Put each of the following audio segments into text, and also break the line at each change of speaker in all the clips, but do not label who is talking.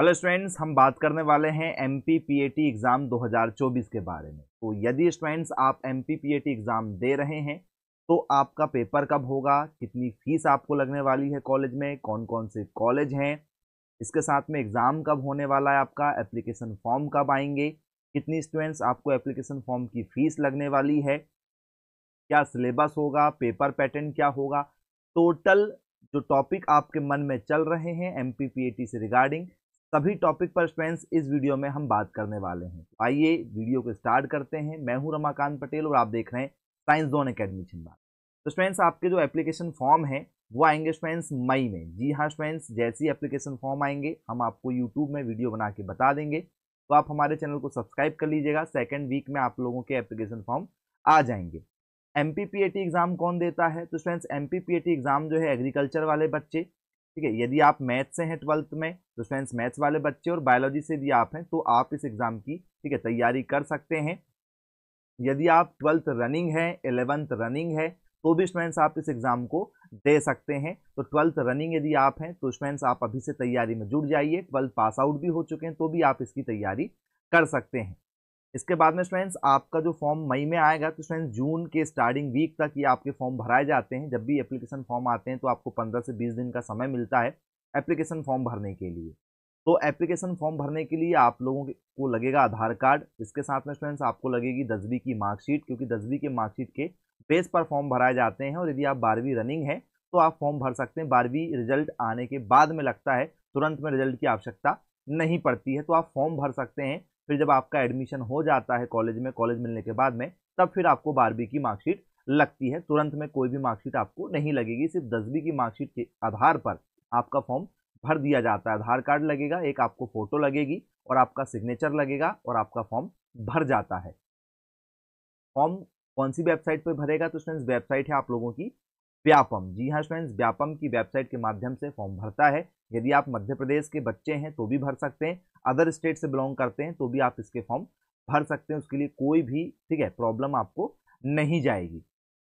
hello students हम बात करने वाले हैं M P P A T exam 2024 के बारे में तो यदि स्टूडेंट्स आप M P P A T exam दे रहे हैं तो आपका पेपर कब होगा कितनी फीस आपको लगने वाली है कॉलेज में कौन कौन से कॉलेज हैं इसके साथ में एग्ज़ाम कब होने वाला है आपका एप्लीकेशन फॉर्म कब आएंगे कितनी स्टूडेंट्स आपको एप्लीकेशन फॉर्म की फ़ीस लगने वाली है क्या सिलेबस होगा पेपर पैटर्न क्या होगा टोटल जो टॉपिक आपके मन में चल रहे हैं एम पी पी से रिगार्डिंग सभी टॉपिक पर फ्रेंड्स इस वीडियो में हम बात करने वाले हैं तो आइए वीडियो को स्टार्ट करते हैं मैं हूं रमाकांत पटेल और आप देख रहे हैं साइंस जोन अकेडमी छिंदा तो फ्रेंड्स आपके जो एप्लीकेशन फॉर्म है वो आएंगे फ्रेंड्स मई में जी हाँ फ्रेंड्स जैसी एप्लीकेशन फॉर्म आएंगे हम आपको यूट्यूब में वीडियो बना के बता देंगे तो आप हमारे चैनल को सब्सक्राइब कर लीजिएगा सेकेंड वीक में आप लोगों के एप्लीकेशन फॉर्म आ जाएंगे एम एग्ज़ाम कौन देता है तो फ्रेंड्स एम एग्ज़ाम जो है एग्रीकल्चर वाले बच्चे ठीक है यदि आप मैथ्स से हैं ट्वेल्थ में तो फ्रेंड्स मैथ्स वाले बच्चे और बायोलॉजी से यदि आप हैं तो आप इस एग्ज़ाम की ठीक है तैयारी कर सकते हैं यदि आप ट्वेल्थ रनिंग है एलेवंथ रनिंग है तो भी स्टूडेंट्स आप इस एग्ज़ाम को दे सकते हैं तो ट्वेल्थ रनिंग यदि आप हैं तो स्टूडेंट्स आप अभी से तैयारी में जुड़ जाइए ट्वेल्थ पास आउट भी हो चुके हैं तो भी आप इसकी तैयारी कर सकते हैं इसके बाद में स्टूडेंट्स आपका जो फॉर्म मई में आएगा तो स्टूडेंट्स जून के स्टार्टिंग वीक तक ये आपके फॉर्म भराए जाते हैं जब भी एप्लीकेशन फॉर्म आते हैं तो आपको पंद्रह से बीस दिन का समय मिलता है एप्लीकेशन फॉर्म भरने के लिए तो एप्लीकेशन फॉर्म भरने के लिए आप लोगों को लगेगा आधार कार्ड इसके साथ में स्टूडेंट्स आपको लगेगी दसवीं की मार्कशीट क्योंकि दसवीं के मार्कशीट के बेस पर फॉर्म भराए जाते हैं और यदि आप बारहवीं रनिंग है तो आप फॉर्म भर सकते हैं बारहवीं रिजल्ट आने के बाद में लगता है तुरंत में रिजल्ट की आवश्यकता नहीं पड़ती है तो आप फॉर्म भर सकते हैं फिर जब आपका एडमिशन हो जाता है कॉलेज में कॉलेज मिलने के बाद में तब फिर आपको बारहवीं की मार्कशीट लगती है तुरंत में कोई भी मार्कशीट आपको नहीं लगेगी सिर्फ दसवीं की मार्कशीट के आधार पर आपका फॉर्म भर दिया जाता है आधार कार्ड लगेगा एक आपको फोटो लगेगी और आपका सिग्नेचर लगेगा और आपका फॉर्म भर जाता है फॉर्म कौन सी वेबसाइट पर भरेगा तो फ्रेंड्स वेबसाइट है आप लोगों की व्यापम जी हाँ फ्रेंड्स व्यापम की वेबसाइट के माध्यम से फॉर्म भरता है यदि आप मध्य प्रदेश के बच्चे हैं तो भी भर सकते हैं अदर स्टेट से बिलोंग करते हैं तो भी आप इसके फॉर्म भर सकते हैं उसके लिए कोई भी ठीक है प्रॉब्लम आपको नहीं जाएगी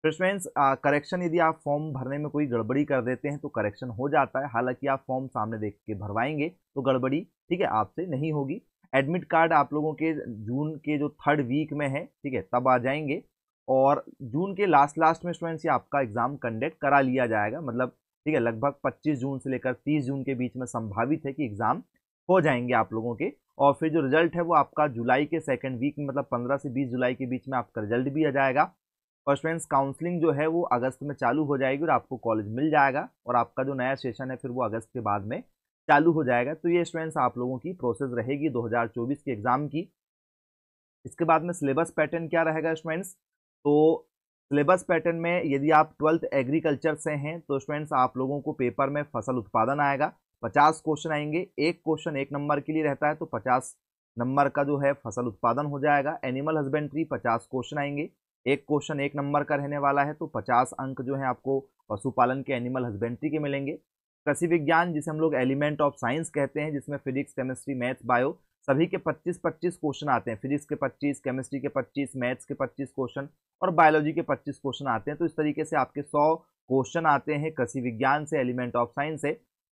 फिर फ्रेंड्स करेक्शन यदि आप फॉर्म भरने में कोई गड़बड़ी कर देते हैं तो करेक्शन हो जाता है हालांकि आप फॉर्म सामने देख के भरवाएंगे तो गड़बड़ी ठीक है आपसे नहीं होगी एडमिट कार्ड आप लोगों के जून के जो थर्ड वीक में है ठीक है तब आ जाएंगे और जून के लास्ट लास्ट में स्टूडेंट्स ये आपका एग्ज़ाम कंडक्ट करा लिया जाएगा मतलब ठीक है लगभग 25 जून से लेकर 30 जून के बीच में संभावित है कि एग्ज़ाम हो जाएंगे आप लोगों के और फिर जो रिजल्ट है वो आपका जुलाई के सेकेंड वीक में मतलब पंद्रह से बीस जुलाई के बीच में आपका रिजल्ट भी आ जाएगा और स्टूडेंट्स काउंसलिंग जो है वो अगस्त में चालू हो जाएगी और आपको कॉलेज मिल जाएगा और आपका जो नया सेशन है फिर वो अगस्त के बाद में चालू हो जाएगा तो ये स्टूडेंट्स आप लोगों की प्रोसेस रहेगी 2024 के एग्ज़ाम की इसके बाद में सिलेबस पैटर्न क्या रहेगा स्टूडेंट्स तो सिलेबस पैटर्न में यदि आप ट्वेल्थ एग्रीकल्चर से हैं तो स्टूडेंट्स आप लोगों को पेपर में फसल उत्पादन आएगा पचास क्वेश्चन आएंगे एक क्वेश्चन एक नंबर के लिए रहता है तो पचास नंबर का जो है फसल उत्पादन हो जाएगा एनिमल हस्बेंड्री पचास क्वेश्चन आएंगे एक क्वेश्चन एक नंबर का रहने वाला है तो पचास अंक जो है आपको पशुपालन के एनिमल हस्बेंड्री के मिलेंगे कृषि विज्ञान जिसे हम लोग एलिमेंट ऑफ साइंस कहते हैं जिसमें फिजिक्स केमिस्ट्री मैथ्स बायो सभी के 25-25 क्वेश्चन आते हैं फिजिक्स के 25 केमिस्ट्री के 25 मैथ्स के 25 क्वेश्चन और बायोलॉजी के 25 क्वेश्चन आते हैं तो इस तरीके से आपके 100 क्वेश्चन आते हैं कृषि विज्ञान से एलिमेंट ऑफ साइंस से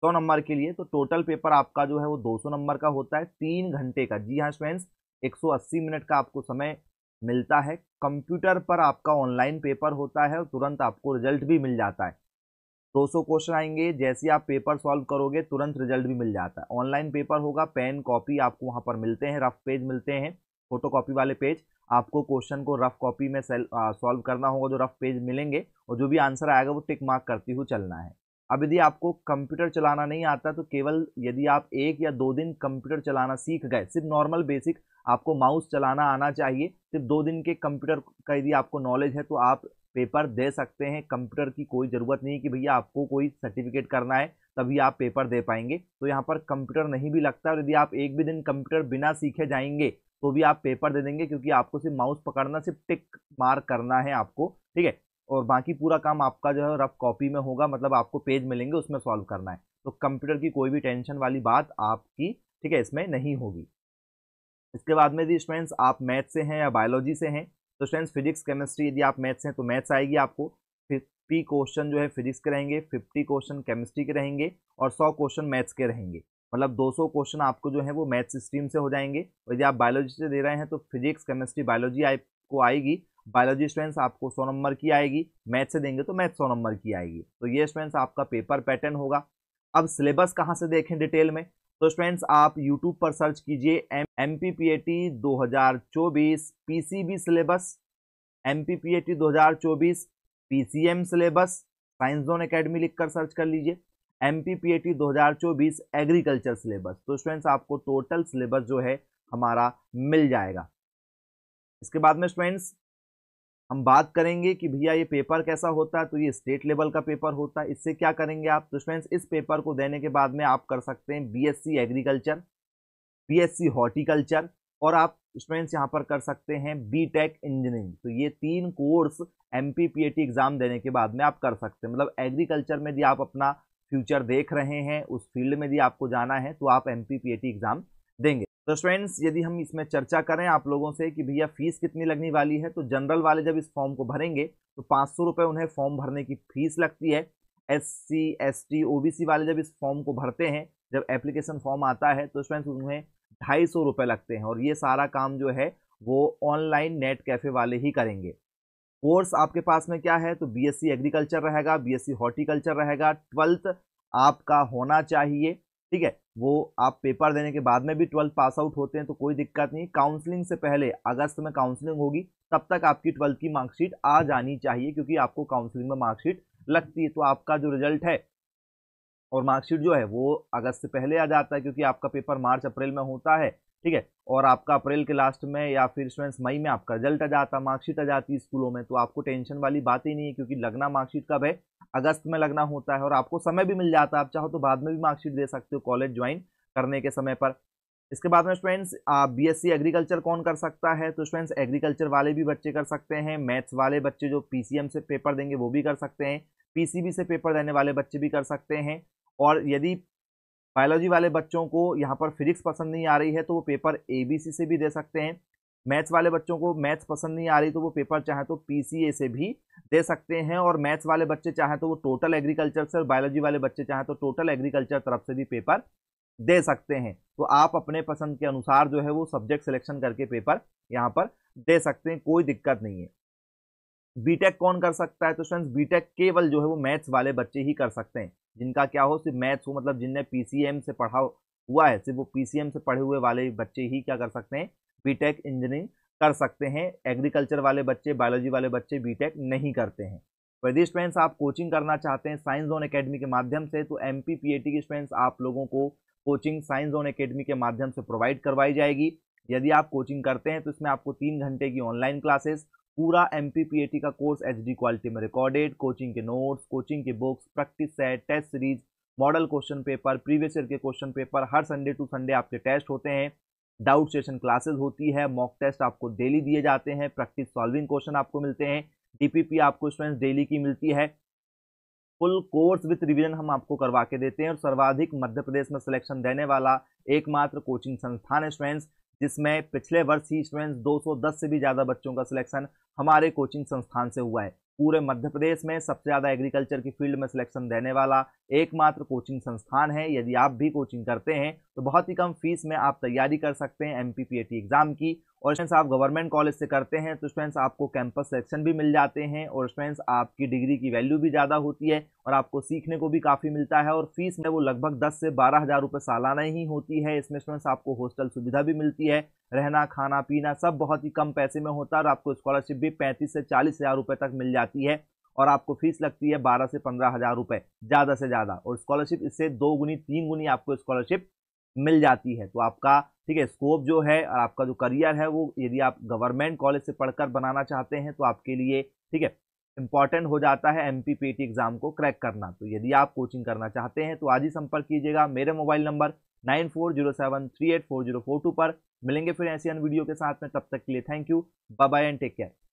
100 नंबर के लिए तो टोटल पेपर आपका जो है वो 200 नंबर का होता है तीन घंटे का जी हाँ फ्रेंड्स एक मिनट का आपको समय मिलता है कंप्यूटर पर आपका ऑनलाइन पेपर होता है और तुरंत आपको रिजल्ट भी मिल जाता है दो सौ क्वेश्चन आएंगे जैसे आप पेपर सॉल्व करोगे तुरंत रिजल्ट भी मिल जाता है ऑनलाइन पेपर होगा पेन कॉपी आपको वहाँ पर मिलते हैं रफ पेज मिलते हैं फोटो कॉपी वाले पेज आपको क्वेश्चन को रफ कॉपी में सॉल्व करना होगा जो रफ पेज मिलेंगे और जो भी आंसर आएगा वो टिक मार्क करती हुई चलना है अब यदि आपको कंप्यूटर चलाना नहीं आता तो केवल यदि आप एक या दो दिन कंप्यूटर चलाना सीख गए सिर्फ नॉर्मल बेसिक आपको माउस चलाना आना चाहिए सिर्फ दो दिन के कंप्यूटर का यदि आपको नॉलेज है तो आप पेपर दे सकते हैं कंप्यूटर की कोई ज़रूरत नहीं कि भैया आपको कोई सर्टिफिकेट करना है तभी आप पेपर दे पाएंगे तो यहाँ पर कंप्यूटर नहीं भी लगता और यदि आप एक भी दिन कंप्यूटर बिना सीखे जाएंगे तो भी आप पेपर दे देंगे क्योंकि आपको सिर्फ माउस पकड़ना सिर्फ टिक मार करना है आपको ठीक है और बाकी पूरा काम आपका जो है रफ कॉपी में होगा मतलब आपको पेज मिलेंगे उसमें सॉल्व करना है तो कंप्यूटर की कोई भी टेंशन वाली बात आपकी ठीक है इसमें नहीं होगी इसके बाद में यदि स्टूडेंट्स आप मैथ से हैं या बायोलॉजी से हैं तो स्टूडेंट्स फिजिक्स केमिस्ट्री यदि आप मैथ्स हैं तो मैथ्स आएगी आपको फिफ्टी क्वेश्चन जो है फिजिक्स के रहेंगे फिफ्टी क्वेश्चन केमिस्ट्री के रहेंगे और सौ क्वेश्चन मैथ्स के रहेंगे मतलब 200 क्वेश्चन आपको जो है वो मैथ्स स्ट्रीम से हो जाएंगे और यदि आप बायोलॉजी से दे रहे हैं तो फिजिक्स केमिस्ट्री बायोलॉजी आपको आएगी बायोलॉजी स्टूडेंट्स आपको सौ नंबर की आएगी मैथ्स से देंगे तो मैथ सौ नंबर की आएगी तो ये स्टूडेंट्स आपका पेपर पैटर्न होगा अब सिलेबस कहाँ से देखें डिटेल में तो स्टूडेंट्स आप यूट्यूब पर सर्च कीजिए M M P P A T दो हज़ार चौबीस P C B syllabus M P P A T दो हज़ार चौबीस P C M syllabus science zone academy लिखकर सर्च कर लीजिए M P P A T दो हज़ार चौबीस एग्रीकल्चर सिलेबस तो स्टूडेंट्स आपको टोटल सिलेबस जो है हमारा मिल जाएगा इसके बाद में स्टूडेंट्स हम बात करेंगे कि भैया ये पेपर कैसा होता है तो ये स्टेट लेवल का पेपर होता है इससे क्या करेंगे आप तो फ्रेंड्स इस पेपर को देने के बाद में आप कर सकते हैं बीएससी एग्रीकल्चर बीएससी हॉर्टिकल्चर और आप स्टूडेंट्स यहाँ पर कर सकते हैं बी टेक इंजीनियरिंग तो ये तीन course M P P T exam देने के बाद में आप कर सकते हैं मतलब एग्रीकल्चर में यदि आप अपना फ्यूचर देख रहे हैं उस फील्ड में यदि आपको जाना है तो आप M P P T exam देंगे तो स्टूडेंट्स यदि हम इसमें चर्चा करें आप लोगों से कि भैया फीस कितनी लगने वाली है तो जनरल वाले जब इस फॉर्म को भरेंगे तो पाँच सौ रुपये उन्हें फॉर्म भरने की फीस लगती है S C S T O B C वाले जब इस फॉर्म को भरते हैं जब एप्लीकेशन फॉर्म आता है तो स्टूडेंट्स उन्हें ढाई सौ रुपये लगते हैं और ये सारा काम जो है वो ऑनलाइन नेट कैफ़े वाले ही करेंगे कोर्स आपके पास में क्या है तो बी एस सी एग्रीकल्चर रहेगा बी एस सी हॉर्टिकल्चर रहेगा ट्वेल्थ आपका होना चाहिए ठीक है वो आप पेपर देने के बाद में भी ट्वेल्थ पास आउट होते हैं तो कोई दिक्कत नहीं काउंसलिंग से पहले अगस्त में काउंसलिंग होगी तब तक आपकी ट्वेल्थ की मार्कशीट आ जानी चाहिए क्योंकि आपको काउंसलिंग में मार्कशीट लगती है तो आपका जो रिजल्ट है और मार्कशीट जो है वो अगस्त से पहले आ जाता है क्योंकि आपका पेपर मार्च अप्रैल में होता है ठीक है और आपका अप्रैल के लास्ट में या फिर स्टूडेंट्स मई में आपका रिजल्ट आ जाता मार्कशीट आ जाती है स्कूलों में तो आपको टेंशन वाली बात ही नहीं है क्योंकि लगना मार्कशीट कब है अगस्त में लगना होता है और आपको समय भी मिल जाता है आप चाहो तो बाद में भी मार्कशीट दे सकते हो कॉलेज ज्वाइन करने के समय पर इसके बाद में स्टूडेंट्स बी एस एग्रीकल्चर कौन कर सकता है तो स्टूडेंट्स एग्रीकल्चर वाले भी बच्चे कर सकते हैं मैथ्स वाले बच्चे जो पी से पेपर देंगे वो भी कर सकते हैं पी से पेपर देने वाले बच्चे भी कर सकते हैं और यदि बायोलॉजी वाले बच्चों को यहाँ पर फिजिक्स पसंद नहीं आ रही है तो वो पेपर ए बी सी से भी दे सकते हैं मैथ्स वाले बच्चों को मैथ्स पसंद नहीं आ रही तो वो पेपर चाहे तो पीसीए से भी दे सकते हैं और मैथ्स वाले बच्चे चाहें तो वो टोटल एग्रीकल्चर से और बायोलॉजी वाले बच्चे चाहें तो टोटल एग्रीकल्चर तरफ से भी पेपर दे सकते हैं तो आप अपने पसंद के अनुसार जो है वो सब्जेक्ट सिलेक्शन करके पेपर यहाँ पर दे सकते हैं कोई दिक्कत नहीं है बीटेक कौन कर सकता है तो फ्रेंड्स बीटेक केवल जो है वो मैथ्स वाले बच्चे ही कर सकते हैं जिनका क्या हो सिर्फ मैथ्स हो मतलब जिनने पीसीएम से पढ़ा हुआ है सिर्फ वो पीसीएम से पढ़े हुए वाले बच्चे ही क्या कर सकते हैं बीटेक इंजीनियरिंग e कर सकते हैं एग्रीकल्चर वाले बच्चे बायोलॉजी वाले बच्चे बीटेक e नहीं करते हैं तो यदि स्टूडेंट्स आप कोचिंग करना चाहते हैं साइंस जोन एकेडमी के माध्यम से तो एम पी के स्टूडेंट्स आप लोगों को कोचिंग साइंस जोन एकेडमी के माध्यम से प्रोवाइड करवाई जाएगी यदि आप कोचिंग करते हैं तो इसमें आपको तीन घंटे की ऑनलाइन क्लासेस पूरा एम पी का कोर्स एच क्वालिटी में रिकॉर्डेड कोचिंग के नोट्स कोचिंग के books practice set test series model question paper previous year के क्वेश्चन पेपर हर संडे टू संडे आपके टेस्ट होते हैं डाउट सेशन क्लासेस होती है मॉक टेस्ट आपको डेली दिए जाते हैं प्रैक्टिस सॉल्विंग क्वेश्चन आपको मिलते हैं डीपीपी आपको स्टूडेंट्स डेली की मिलती है फुल कोर्स विथ रिविजन हम आपको करवा के देते हैं और सर्वाधिक मध्य प्रदेश में सिलेक्शन देने वाला एकमात्र कोचिंग संस्थान है स्टूडेंट्स जिसमें पिछले वर्ष ही स्टूडेंट्स दो से भी ज़्यादा बच्चों का सिलेक्शन हमारे कोचिंग संस्थान से हुआ है पूरे मध्य प्रदेश में सबसे ज़्यादा एग्रीकल्चर की फील्ड में सिलेक्शन देने वाला एकमात्र कोचिंग संस्थान है यदि आप भी कोचिंग करते हैं तो बहुत ही कम फीस में आप तैयारी कर सकते हैं एम एग्ज़ाम की और स्टूडेंट्स आप गवर्नमेंट कॉलेज से करते हैं तो स्टूडेंट्स आपको कैंपस सेक्शन भी मिल जाते हैं और स्टूडेंट्स आपकी डिग्री की वैल्यू भी ज़्यादा होती है और आपको सीखने को भी काफ़ी मिलता है और फीस में वो लगभग दस से बारह हज़ार रुपये सालाना ही होती है इसमें स्टूडेंट्स आपको हॉस्टल सुविधा भी मिलती है रहना खाना पीना सब बहुत ही कम पैसे में होता है और आपको स्कॉलरशिप भी पैंतीस से चालीस हज़ार रुपये तक मिल जाती है और आपको फीस लगती है बारह से पंद्रह हज़ार रुपये ज़्यादा से ज़्यादा और स्कॉलरशिप इससे दो गुनी तीन गुनी आपको स्कॉलरशिप मिल जाती है तो आपका ठीक है स्कोप जो है और आपका जो करियर है वो यदि आप गवर्नमेंट कॉलेज से पढ़कर बनाना चाहते हैं तो आपके लिए ठीक है इंपॉर्टेंट हो जाता है एम पी एग्ज़ाम को क्रैक करना तो यदि आप कोचिंग करना चाहते हैं तो आज ही संपर्क कीजिएगा मेरे mobile number nine four zero seven three eight four zero four two पर मिलेंगे फिर ऐसी अन वीडियो के साथ में तब तक के लिए thank you bye and take care